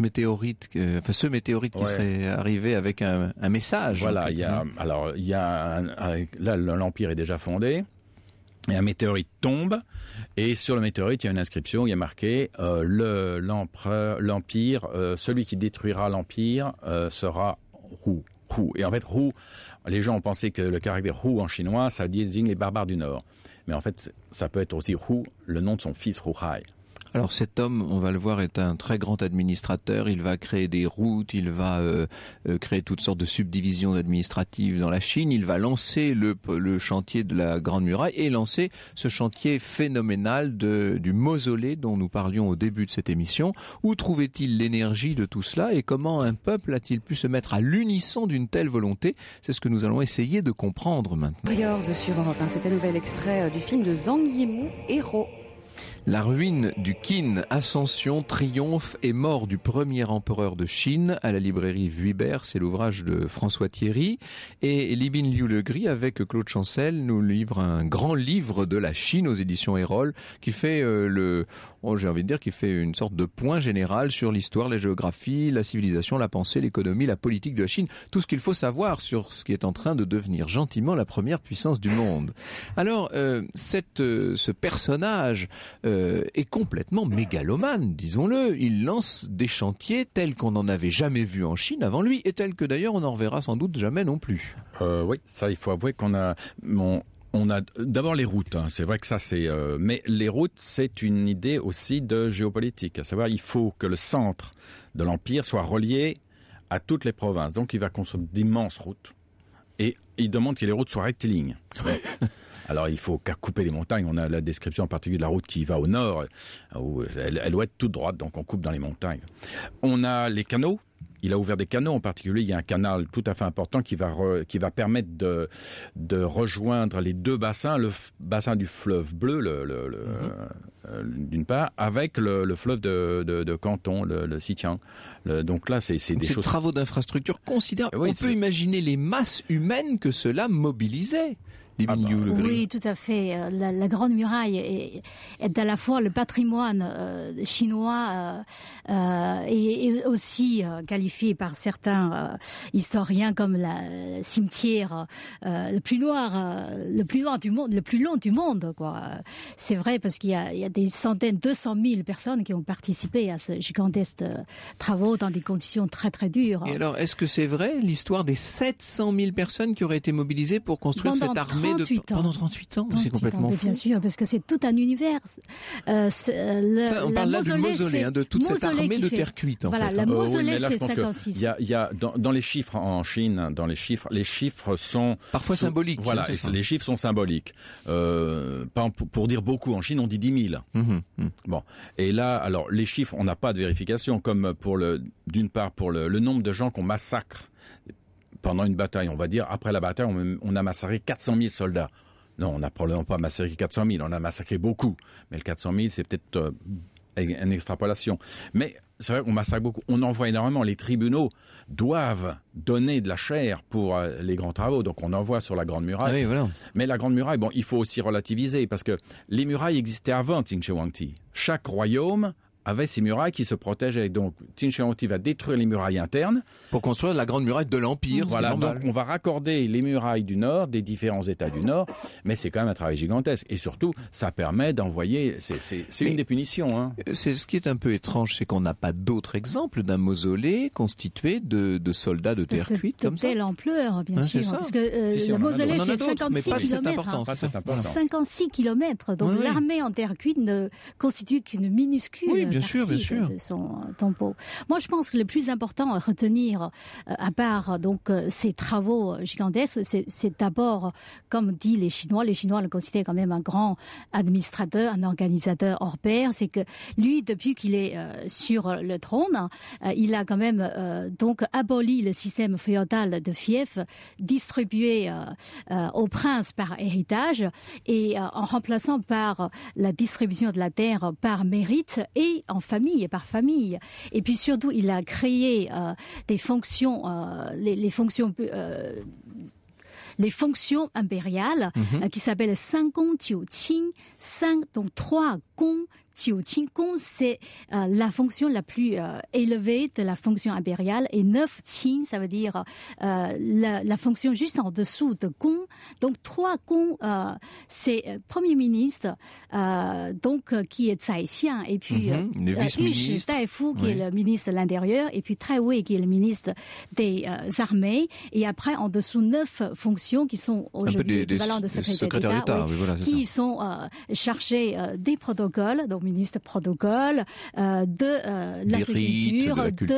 météorite, ce météorite qui serait arrivé avec un, message. Voilà, hein. alors il y a là l'empire est déjà fondé. Et un météorite tombe, et sur le météorite, il y a une inscription, où il y a marqué le l'empereur, l'empire, celui qui détruira l'empire sera et en fait, rou, les gens ont pensé que le caractère Hu en chinois, ça désigne les barbares du Nord. Mais en fait, ça peut être aussi Hu, le nom de son fils Hu Hai. Alors cet homme, on va le voir, est un très grand administrateur. Il va créer des routes, il va euh, euh, créer toutes sortes de subdivisions administratives dans la Chine. Il va lancer le, chantier de la Grande Muraille et lancer ce chantier phénoménal du mausolée dont nous parlions au début de cette émission. Où trouvait-il l'énergie de tout cela et comment un peuple a-t-il pu se mettre à l'unisson d'une telle volonté C'est ce que nous allons essayer de comprendre maintenant. un nouvel extrait euh, du film de Zhang Héros. La ruine du Qin, Ascension, Triomphe et Mort du premier empereur de Chine à la librairie Vuibert, c'est l'ouvrage de François Thierry. Et Libin Liu Legris avec Claude Chancel nous livre un grand livre de la Chine aux éditions Erol qui fait euh, le, oh, j'ai envie de dire, qui fait une sorte de point général sur l'histoire, la géographie, la civilisation, la pensée, l'économie, la politique de la Chine, tout ce qu'il faut savoir sur ce qui est en train de devenir gentiment la première puissance du monde. Alors, euh, cette, euh, ce personnage, euh, est complètement mégalomane, disons-le. Il lance des chantiers tels qu'on n'en avait jamais vu en Chine avant lui et tels que d'ailleurs on n'en reverra sans doute jamais non plus. Euh, oui, ça il faut avouer qu'on a... on a d'abord les routes, hein. c'est vrai que ça c'est, euh, mais les routes c'est une idée aussi de géopolitique, à savoir il faut que le centre de l'empire soit relié à toutes les provinces, donc il va construire d'immenses routes et il demande que les routes soient rectilignes. Alors il faut qu'à couper les montagnes. On a la description en particulier de la route qui va au nord, euh, où elle, doit être toute droite, donc on coupe dans les montagnes. On a les canaux il a ouvert des canaux en particulier. Il y a un canal tout à fait important qui va qui va permettre de rejoindre les deux bassins, le bassin du fleuve bleu, mhm. euh, d'une part, avec le, fleuve de, Canton, le, le donc là, c'est des travaux d'infrastructure considérables. On peut imaginer les masses humaines que cela mobilisait. Ah bah. Oui, tout à fait. Euh, la, Grande Muraille est, est, à la fois le patrimoine euh, chinois euh, et, aussi qualifié par certains historiens comme le cimetière le plus noir, le plus du monde, le plus long du monde. Quoi. C'est vrai parce qu'il y a, des centaines, 200 000 personnes qui ont participé à ce gigantesque travaux dans des conditions très très dures. Et alors, est-ce que c'est vrai l'histoire des 700 000 personnes qui auraient été mobilisées pour construire cette armée pendant 38 ans. C'est complètement fou. Bien sûr, parce que c'est tout un univers. Euh, euh, on parle là du mausolée, hein, de toute cette armée de terre cuite. En voilà, la hein. oh mausolée, c'est 56. Il y a, dans, les chiffres en Chine, dans les chiffres, les chiffres sont parfois symboliques. Voilà, les chiffres sont symboliques. Euh, pour, dire beaucoup en Chine, on dit 10 000. Mmh, mmh. Bon, et là, alors les chiffres, on n'a pas de vérification, comme pour le, d'une part pour le, le nombre de gens qu'on massacre pendant une bataille, on va dire, après la bataille, on, a massacré 400 000 soldats. Non, on n'a probablement pas massacré 400 000, on a massacré beaucoup. Mais le 400 000, c'est peut-être euh, une extrapolation. Mais c'est vrai qu'on massacre beaucoup. On envoie énormément. Les tribunaux doivent donner de la chair pour euh, les grands travaux. Donc on envoie sur la Grande Muraille. Ah Mais la Grande Muraille, bon, il faut aussi relativiser parce que les murailles existaient avant Qin Chaque royaume avec ces murailles qui se protègent. Et donc, va détruire les murailles internes. Pour construire la grande muraille de l'Empire. Voilà, donc on va raccorder les murailles du Nord, des différents États du Nord, mais c'est quand même un travail gigantesque. Et surtout, ça permet d'envoyer... C'est une des punitions. Hein. Euh, c'est ce qui est un peu étrange, c'est qu'on n'a pas d'autres exemples d'un mausolée constitué de, soldats de terre cuite comme ça. De telle ampleur, bien sûr. Parce que euh, le mausolée fait 56 pas km. 56 km. Donc l'armée en terre cuite ne constitue qu'une minuscule bien sûr, bien sûr. son euh, tempo. Moi, je pense que le plus important à retenir, euh, à part donc euh, ces travaux gigantesques, c'est d'abord, comme dit les Chinois, les Chinois le considèrent quand même un grand administrateur, un organisateur hors pair. C'est que lui, depuis qu'il est sur le trône, il a quand même donc aboli le système féodal de fief, distribué aux princes par héritage et en remplaçant par la distribution de la terre par mérite et en famille et par famille. Et puis surtout, il a créé euh, des fonctions, euh, les, les, fonctions. Euh, les fonctions impériales mhm. qui s'appellent 5 Gong Qing, donc trois c'est euh, la fonction la plus euh, élevée de la fonction impériale. Et neuf Qing, ça veut dire euh, la, la, fonction juste en dessous de gong. Donc trois euh, c'est Premier ministre, donc qui est Tsai Xian, et puis mm -hmm, Tai Fu, qui est le ministre de l'Intérieur, et puis Tai Wei, qui est le ministre des armées. Et après, en dessous, neuf fonctions qui sont aujourd'hui équivalents de secrétaire d'État, qui sont chargées des protocoles donc ministre protocole euh, de euh, l'agriculture, de,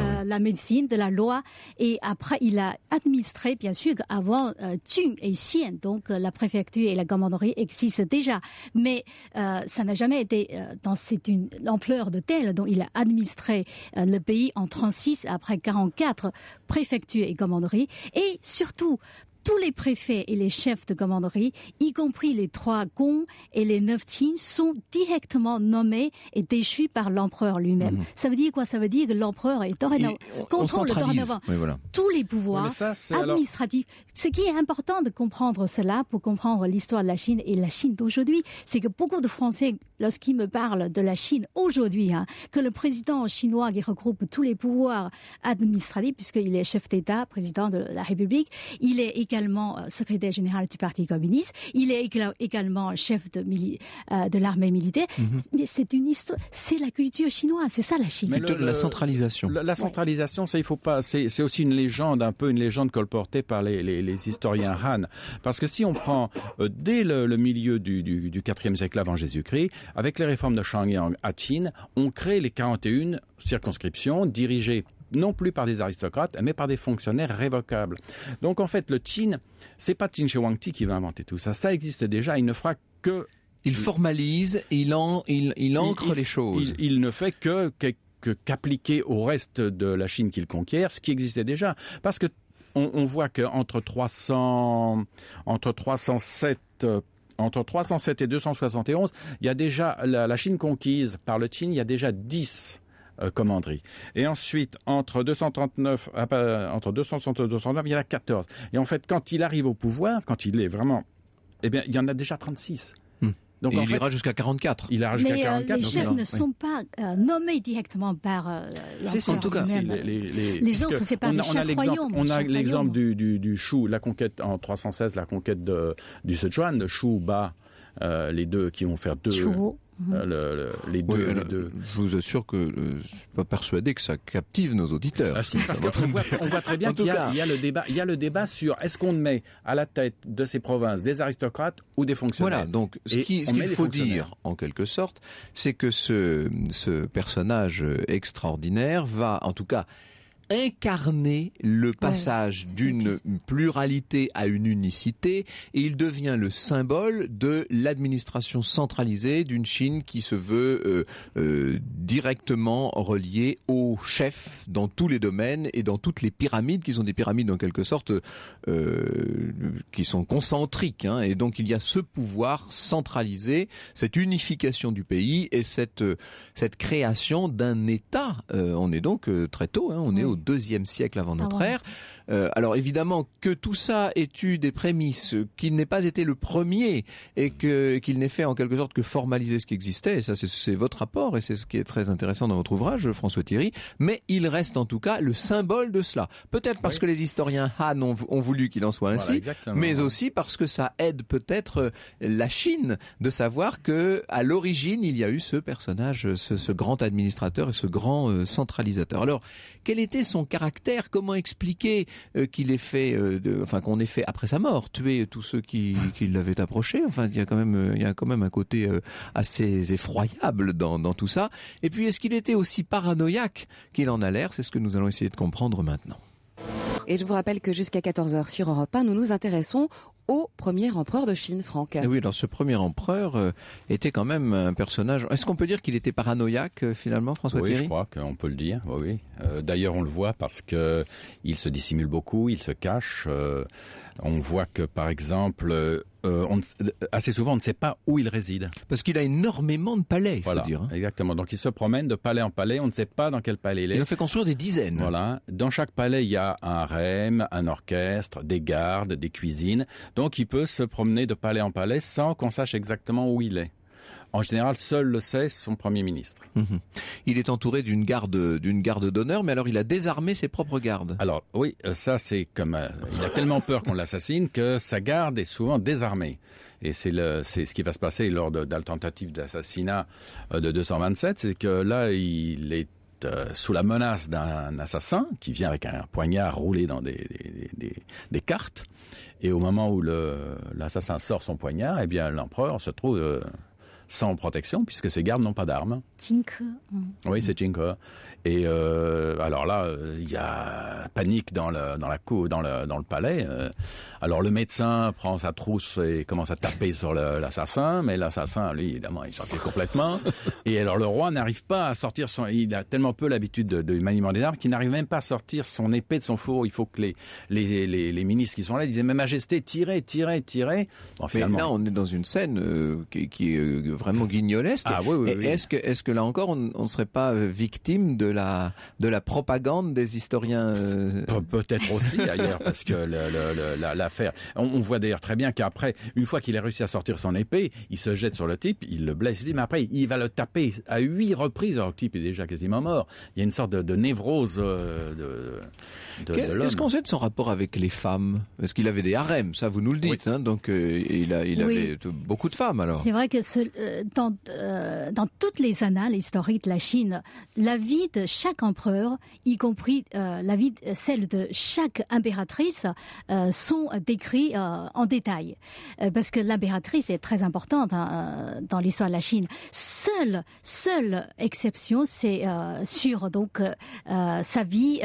euh, la, médecine, de la loi. Et après, il a administré, bien sûr, avant Thun et Sien donc la préfecture et la commanderie existent déjà, mais ça n'a jamais été dans cette une ampleur de telle. dont il a administré le pays en 36 après 44 préfectures et commanderies, et surtout tous les préfets et les chefs de commanderie, y compris les trois Gongs et les neuf tins, sont directement nommés et déchus par l'empereur lui-même. Mhm. Ça veut dire quoi Ça veut dire que l'empereur est dorénavant, contrôle dorénavant tous les pouvoirs administratifs. Ce qui est important de comprendre cela pour comprendre l'histoire de la Chine et la Chine d'aujourd'hui, c'est que beaucoup de Français, lorsqu'ils me parlent de la Chine aujourd'hui, hein, que le président chinois qui regroupe tous les pouvoirs administratifs, puisqu'il est chef d'État, président de la République, il est également euh, secrétaire général du Parti communiste. Il est également chef de, euh, de l'armée militaire. Mhm. Mais c'est une histoire, c'est la culture chinoise, c'est ça la Chine. la centralisation. La, centralisation, ça il faut pas. C'est aussi une légende, un peu une légende colportée par les, historiens Han. Parce que si on prend euh, dès le, milieu du, du, du 4e siècle avant Jésus-Christ, avec les réformes de Yang à Chine, on crée les 41 circonscriptions dirigées non plus par des aristocrates, mais par des fonctionnaires révocables. Donc en fait, le Qin, c'est pas Qin Shi qui va inventer tout ça. Ça existe déjà. Il ne fera que il formalise, il, en, il, ancre les choses. Il, ne fait que, qu'appliquer au reste de la Chine qu'il conquiert ce qui existait déjà. Parce que on, voit qu'entre 300, entre 307 entre 307 euh, et 271, il y a déjà la, la Chine conquise par le Qin, il y a déjà 10 euh, commanderie. Et ensuite, entre 239, ah, euh, entre 260 et 239, il y en a 14. Et en fait, quand il arrive au pouvoir, quand il est vraiment, eh bien, il y en a déjà 36. Hmm. Donc, il fait, ira jusqu'à 44. Il ira jusqu'à 44. Euh, les chefs ne sont pas nommés directement par euh, En tout cas, les, les, les, autres, c'est on a, l'exemple, du, du, du Shu, la conquête en 316, la conquête de, du Sichuan, Shu Ba euh, les deux qui vont faire deux. Euh, mhm. les, Je vous assure que euh, je ne suis pas persuadé que ça captive nos auditeurs. Ah, on voit très bien qu'il y, a, le débat. sur est-ce qu'on met à la tête de ces provinces des aristocrates ou des fonctionnaires. Voilà. Donc, ce qu'il faut dire en quelque sorte, c'est que ce personnage extraordinaire va, en tout cas, incarner le passage d'une pluralité à une unicité et il devient le symbole de l'administration centralisée d'une Chine qui se veut euh, euh, directement reliée au chef dans tous les domaines et dans toutes les pyramides qui sont des pyramides en quelque sorte euh, qui sont concentriques hein, et donc il y a ce pouvoir centralisé, cette unification du pays et cette cette création d'un État. on est donc très tôt, hein, on est au deuxième siècle avant notre ah ère. Euh, alors évidemment que tout ça est eu des prémices, qu'il n'ait pas été le premier et que qu'il n'ait fait en quelque sorte que formaliser ce qui existait. Et ça, c'est votre rapport et c'est ce qui est très intéressant dans votre ouvrage, François Thierry. Mais il reste en tout cas le symbole de cela. Peut-être parce que les historiens Han ont, voulu qu'il en soit ainsi, mais aussi parce que ça aide peut-être la Chine de savoir que à l'origine il y a eu ce personnage, ce, grand administrateur et ce grand euh, centralisateur. Alors quel était son caractère Comment expliquer euh, qu'il ait fait, euh, enfin qu'on ait fait après sa mort, tuer tous ceux qui, qui l'avaient approché. Enfin, il y a quand même, euh, il y a quand même un côté assez effroyable dans, dans tout ça. Et puis, est-ce qu'il était aussi paranoïaque qu'il en a l'air C'est ce que nous allons essayer de comprendre maintenant. Et je vous rappelle que jusqu'à 14h sur Europe 1, nous nous intéressons au premier empereur de Chine, Franck. Et eh oui, alors ce premier empereur euh, était quand même un personnage. Est-ce qu'on peut dire qu'il était paranoïaque euh, finalement, François oui, je crois qu'on peut le dire. Oui. Euh, d'ailleurs, on le voit parce que il se dissimule beaucoup, il se cache. on voit que, par exemple, euh, euh, assez souvent, on ne sait pas où il réside. Parce qu'il a énormément de palais, il voilà, dire. Hein. Exactement. Donc il se promène de palais en palais. On ne sait pas dans quel palais il est. Il en fait construire des dizaines. Voilà. Dans chaque palais, il y a un harem, un orchestre, des gardes, des cuisines. Donc il peut se promener de palais en palais sans qu'on sache exactement où il est. En général, seul le sait son Premier ministre. Mhm. Il est entouré d'une garde d'une garde d'honneur, mais alors il a désarmé ses propres gardes. Alors oui, euh, ça c'est comme euh, il a tellement peur qu'on l'assassine que sa garde est souvent désarmée. Et c'est le c'est ce qui va se passer lors de, tentative d'assassinat euh, de 227, c'est que là il est sous la menace d'un assassin qui vient avec un poignard roulé dans des, des cartes. Et au moment où l'assassin sort son poignard, eh bien l'empereur se trouve sans protection puisque ces gardes n'ont pas d'armes. Hein. Oui, c'est Tinko. Et euh, alors là, il y a panique dans dans la cour, dans le dans le palais. Euh. Alors le médecin prend sa trousse et commence à taper sur l'assassin, mais l'assassin, lui, évidemment, il sortit complètement. Et alors le roi n'arrive pas à sortir son. Il a tellement peu l'habitude de, maniement des armes qu'il n'arrive même pas à sortir son épée de son fourreau. Il faut que les les les, ministres qui sont là disent mais Majesté, tirez, tirez, tirez. mais là, on est dans une scène euh, qui, est vraiment guignolesque. Ah est-ce que est-ce que là encore, on ne serait pas victime de la, de la propagande des historiens euh, Peut-être aussi d'ailleurs, parce que l'affaire... On, voit d'ailleurs très bien qu'après, une fois qu'il a réussi à sortir son épée, il se jette sur le type, il le blesse, mais après, il va le taper à huit reprises. Alors le type est déjà quasiment mort. Il y a une sorte de, névrose euh, de, de, Qu'est-ce qu'on sait de son rapport avec les femmes Parce qu'il avait des harems, ça vous nous le dites. Hein. donc euh, il, a, il avait beaucoup de femmes alors. C'est vrai que dans, dans toutes les annales historiques de la Chine, la vie de chaque empereur, y compris euh, la vie, celle de chaque impératrice, euh, sont décrits euh, en détail. parce que l'impératrice est très importante hein, dans l'histoire de la Chine. Seule, seule exception, c'est sur donc sa vie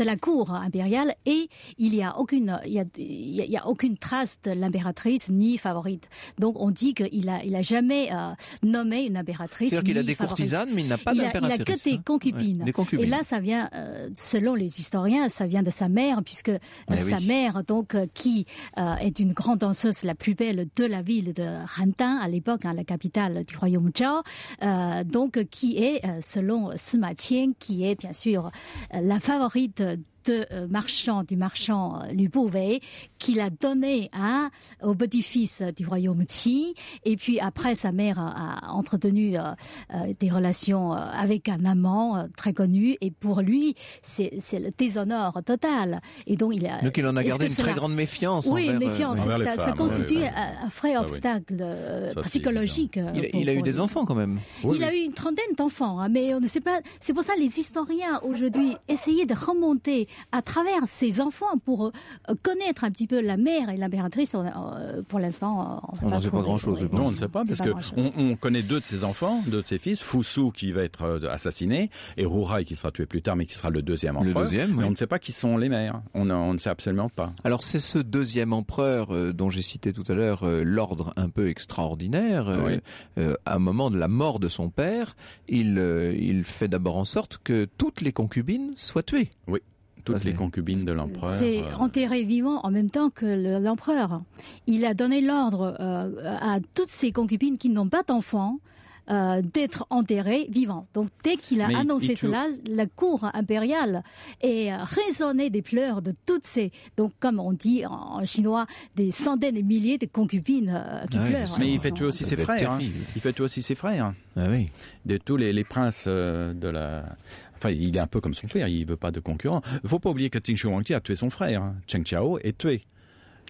de la cour impériale et il n'y a aucune, il y a, aucune trace de l'impératrice ni favorite. Donc on dit qu'il a, il a jamais euh, nommé une impératrice. C'est-à-dire qu'il a des courtisanes, mais il n'a pas d'impératrice. Il a que hein. des concubines. Et là, ça vient, euh, selon les historiens, ça vient de sa mère, puisque euh, sa mère, donc, qui est une grande danseuse, la plus belle de la ville de Hantin à l'époque, hein, la capitale du royaume Zhao, donc qui est, selon Sima Qian, qui est bien sûr la favorite de euh, marchand, du marchand euh, Lu beauvais qu'il a donné à, hein, au petit-fils du royaume Qi. Et puis après, sa mère a entretenu euh, des relations avec un amant très connu. Et pour lui, c'est le déshonneur total. Et donc il a. il en a gardé une très grande méfiance. Oui, méfiance. ça, constitue un vrai ah obstacle psychologique. Il, a eu des enfants quand même. il a eu une trentaine d'enfants, hein, mais on ne sait pas. C'est pour ça les historiens aujourd'hui essayaient de remonter à travers ses enfants pour euh, connaître un petit peu la mère et l'impératrice. Euh, pour l'instant, euh, on ne sait pas grand-chose. Non, on ne sait pas, parce qu'on connaît deux de ses enfants, deux de ses fils, Fusu qui va être assassiné et Rurai qui sera tué plus tard, mais qui sera le deuxième empereur. Le deuxième, on ne sait pas qui sont les mères. On, ne sait absolument pas. Alors c'est ce deuxième empereur dont j'ai cité tout à l'heure l'ordre un peu extraordinaire. à un moment de la mort de son père, il, il fait d'abord en sorte que toutes les concubines soient tuées. Oui toutes les concubines de l'empereur. C'est euh, enterré vivant en même temps que l'empereur. Il a donné l'ordre euh, à toutes ses concubines qui n'ont pas d'enfants euh, d'être enterrées vivantes. Donc dès qu'il a annoncé cela, la cour impériale est résonnée des pleurs de toutes ces, donc comme on dit en chinois, des centaines et milliers de concubines qui ah pleurent. Mais hein. il fait tuer aussi ses frères. Il fait tuer aussi ses frères. oui. De tous les, princes de la Enfin, il est un peu comme son père, il veut pas de concurrent. Faut pas oublier que Ting Shuangti a tué son frère. Hein. Cheng Chao est tué.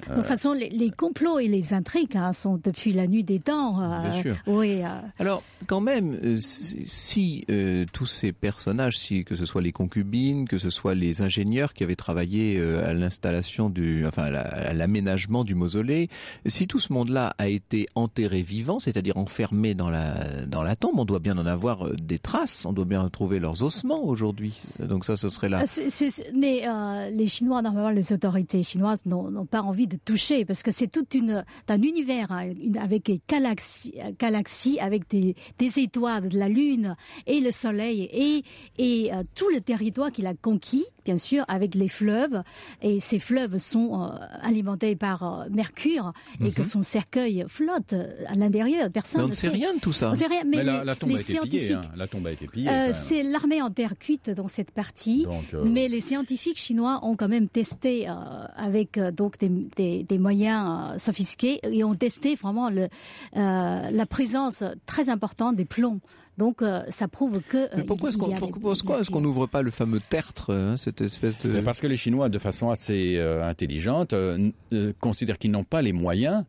De toute façon, les, complots et les intrigues hein, sont depuis la nuit des temps. Bien euh, sûr. Oui. Euh. Alors, quand même, euh, si tous ces personnages, si que ce soit les concubines, que ce soit les ingénieurs qui avaient travaillé à l'installation du, enfin, à l'aménagement du mausolée, si tout ce monde-là a été enterré vivant, c'est-à-dire enfermé dans la dans la tombe, on doit bien en avoir des traces, on doit bien trouver leurs ossements aujourd'hui. Donc ça, ce serait là. mais les Chinois, normalement, les autorités chinoises n'ont pas envie de toucher parce que c'est tout une, un univers hein, avec des galaxies, avec des, étoiles, de la lune et le soleil et, et euh, tout le territoire qu'il a conquis bien sûr, avec les fleuves. Et ces fleuves sont euh, alimentés par euh, mercure et que mhm. son cercueil flotte euh, à l'intérieur. Personne ne sait rien de tout ça. mais, la, tombe a été pillée. c'est l'armée en terre cuite dans cette partie. mais les scientifiques chinois ont quand même testé avec donc des, moyens sophistiqués et ont testé vraiment la présence très importante des plombs donc euh, ça prouve que. Euh, pourquoi est-ce qu'on n'ouvre pas le fameux tertre, hein, cette espèce de. Parce que les Chinois, de façon assez euh, intelligente, considèrent qu'ils n'ont pas les moyens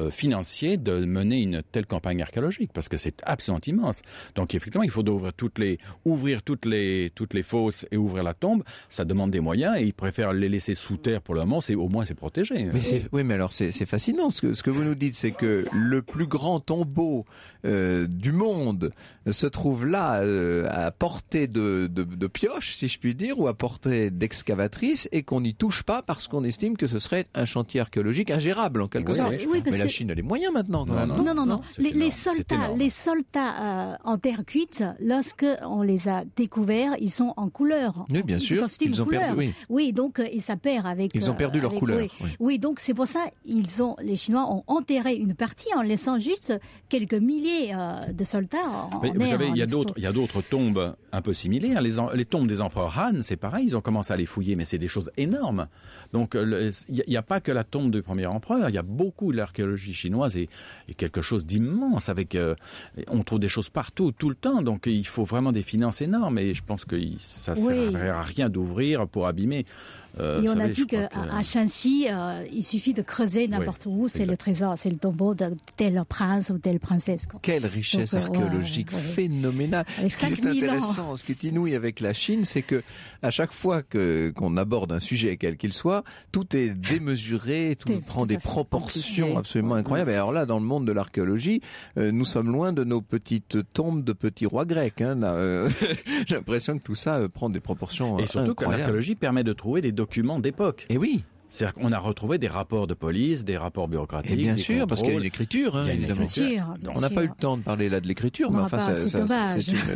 euh, financier de mener une telle campagne archéologique parce que c'est absolument immense. Donc effectivement, il faut ouvrir toutes les ouvrir toutes les toutes les fosses et ouvrir la tombe, ça demande des moyens et ils préfèrent les laisser sous terre pour le moment, c'est au moins c'est protégé. Mais oui, mais alors c'est fascinant ce que ce que vous nous dites, c'est que le plus grand tombeau euh, du monde se trouve là euh, à portée de, de, pioche, si je puis dire, ou à portée d'excavatrice et qu'on n'y touche pas parce qu'on estime que ce serait un chantier archéologique ingérable en quelque sorte la Chine a les moyens maintenant. Hein. non, non, non, Les, soldats les euh, soldats en terre cuite, lorsque on les a découverts, ils sont en couleur. Oui, bien sûr. Ils, ont couleur. perdu. Oui. oui, donc euh, et ça perd avec. Ils ont perdu euh, leur couleur. Oui, donc c'est pour ça ils ont les Chinois ont enterré une partie en laissant juste quelques milliers de soldats. En, Mais vous savez, il y a d'autres, il y a d'autres tombes un peu similaires. Les, les tombes des empereurs Han, c'est pareil, ils ont commencé à les fouiller, mais c'est des choses énormes. Donc, il n'y a, pas que la tombe du premier empereur, il y a beaucoup d'archéologues chinoise est, quelque chose d'immense. Avec, euh, on trouve des choses partout, tout le temps. Donc il faut vraiment des finances énormes. Et je pense que ça ne sert à rien d'ouvrir pour abîmer. Euh, et on a dit qu'à que... Shanxi, euh, il suffit de creuser n'importe où, c'est le trésor, c'est le tombeau de tel prince ou telle princesse. Quelle richesse euh, archéologique phénoménale. Ce qui est intéressant, ce qui est inouï avec la Chine, c'est que à chaque fois qu'on aborde un sujet quel qu'il soit, tout est démesuré, tout, prend des proportions absolument incroyables. Et alors là, dans le monde de l'archéologie, nous sommes loin de nos petites tombes de petits rois grecs. Hein. J'ai l'impression que tout ça prend des proportions incroyables. et surtout que l'archéologie permet de trouver des document d'époque. Eh oui c'est-à-dire qu'on a retrouvé des rapports de police, des rapports bureaucratiques. Et bien sûr, parce qu'il y a une écriture, hein, on n'a pas eu le temps de parler là de l'écriture, mais enfin,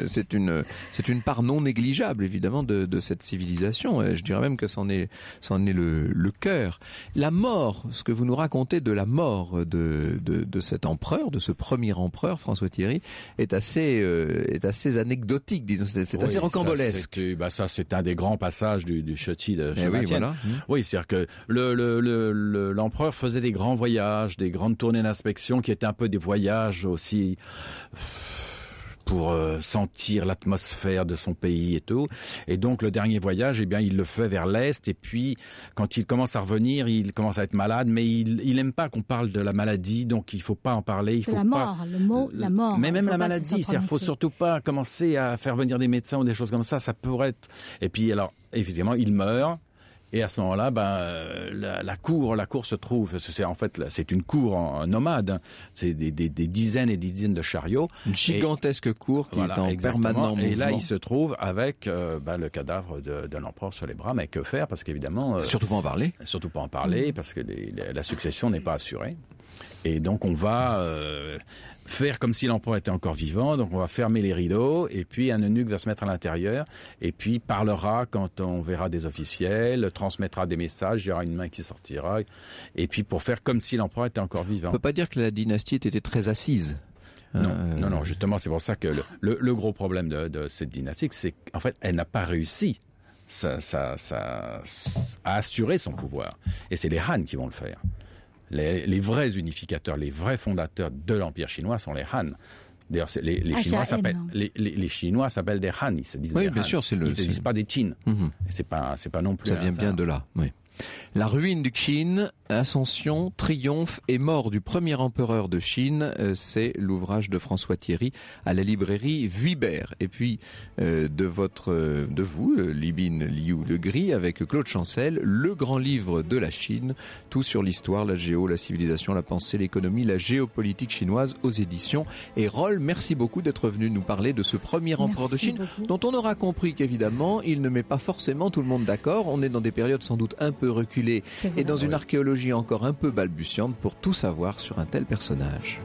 c'est une, une, part non négligeable, évidemment, de, cette civilisation. Je dirais même que c'en est, est le, cœur. La mort, ce que vous nous racontez de la mort de, de, cet empereur, de ce premier empereur, François Thierry, est assez, euh, est assez anecdotique, disons. C'est assez rocambolesque. Bah, ça, c'est un des grands passages du, du de eh oui, voilà. oui c'est-à-dire que l'empereur le, le, faisait des grands voyages, des grandes tournées d'inspection qui étaient un peu des voyages aussi pour euh, sentir l'atmosphère de son pays et tout. Et donc le dernier voyage, eh bien, il le fait vers l'est. Et puis quand il commence à revenir, il commence à être malade, mais il, il pas qu'on parle de la maladie, donc il faut pas en parler. Il faut la mort, le mot, la mort. Mais même la maladie, il faut surtout pas commencer à faire venir des médecins ou des choses comme ça. Ça pourrait être. Et puis alors évidemment, il meurt. Et à ce moment-là, ben, euh, la, cour, la cour se trouve. C'est en fait, c'est une cour nomade. Hein. C'est des, dizaines et des dizaines de chariots. Une gigantesque cour qui est en permanent Et là, il se trouve avec euh, ben, le cadavre de, l'empereur sur les bras. Mais que faire Parce qu'évidemment, euh, surtout pas en parler. Surtout pas en parler parce que la succession n'est pas assurée. Et donc on va faire comme si l'empereur était encore vivant. Donc on va fermer les rideaux et puis un eunuque va se mettre à l'intérieur et puis parlera quand on verra des officiels, transmettra des messages, il y aura une main qui sortira et puis pour faire comme si l'empereur était encore vivant. On peut pas dire que la dynastie était très assise. Euh, non, non, justement, c'est pour ça que le, gros problème de, cette dynastie, c'est qu'en fait, elle n'a pas réussi à assurer son pouvoir. Et c'est les Han qui vont le faire. Les, vrais unificateurs, les vrais fondateurs de l'Empire chinois sont les Han. D'ailleurs, ah, hein. les, les, Chinois s'appellent des Han, ils disent bien le, ne se disent pas des Qin. Mhm. C'est pas, non plus. Ça vient bien de là, oui. La ruine du Qin, Ascension, Triomphe et Mort du premier empereur de Chine, euh, c'est l'ouvrage de François Thierry à la librairie Vuibert. Et puis euh, de votre, euh, de vous, Libine Liu Le Gris, avec Claude Chancel, le grand livre de la Chine, tout sur l'histoire, la géo, la civilisation, la pensée, l'économie, la géopolitique chinoise aux éditions. Et Roll, merci beaucoup d'être venu nous parler de ce premier empereur de Chine, dont on aura compris qu'évidemment, il ne met pas forcément tout le monde d'accord. On est dans des périodes sans doute un peu reculer et dans une archéologie encore un peu balbutiante pour tout savoir sur un tel personnage.